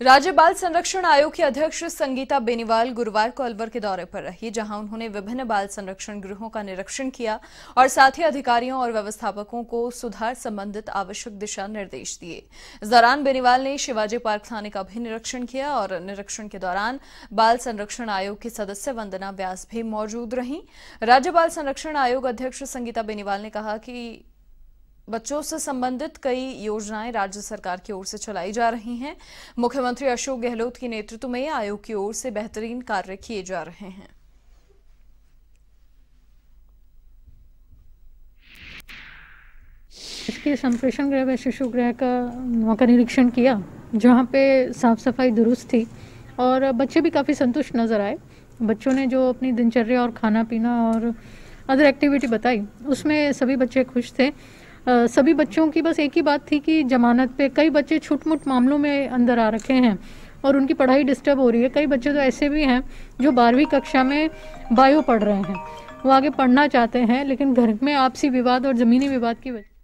राज्य बाल संरक्षण आयोग की अध्यक्ष संगीता बेनीवाल गुरुवार को अलवर के दौरे पर रही जहां उन्होंने विभिन्न बाल संरक्षण गृहों का निरीक्षण किया और साथ ही अधिकारियों और व्यवस्थापकों को सुधार संबंधित आवश्यक दिशा निर्देश दिए इस दौरान बेनीवाल ने शिवाजी पार्क थाने का भी निरीक्षण किया और निरीक्षण के दौरान बाल संरक्षण आयोग की सदस्य वंदना व्यास भी मौजूद रही राज्य बाल संरक्षण आयोग अध्यक्ष संगीता बेनीवाल ने कहा कि बच्चों से संबंधित कई योजनाएं राज्य सरकार की ओर से चलाई जा रही हैं मुख्यमंत्री अशोक गहलोत के नेतृत्व में आयोग की ओर से बेहतरीन कार्य किए जा रहे हैं इसके संप्रेषण गृह व शिशु गृह का वहाँ का निरीक्षण किया जहाँ पे साफ सफाई दुरुस्त थी और बच्चे भी काफ़ी संतुष्ट नज़र आए बच्चों ने जो अपनी दिनचर्या और खाना पीना और अदर एक्टिविटी बताई उसमें सभी बच्चे खुश थे सभी बच्चों की बस एक ही बात थी कि जमानत पे कई बच्चे छुटमुट मामलों में अंदर आ रखे हैं और उनकी पढ़ाई डिस्टर्ब हो रही है कई बच्चे तो ऐसे भी हैं जो बारहवीं कक्षा में बायो पढ़ रहे हैं वो आगे पढ़ना चाहते हैं लेकिन घर में आपसी विवाद और ज़मीनी विवाद की वजह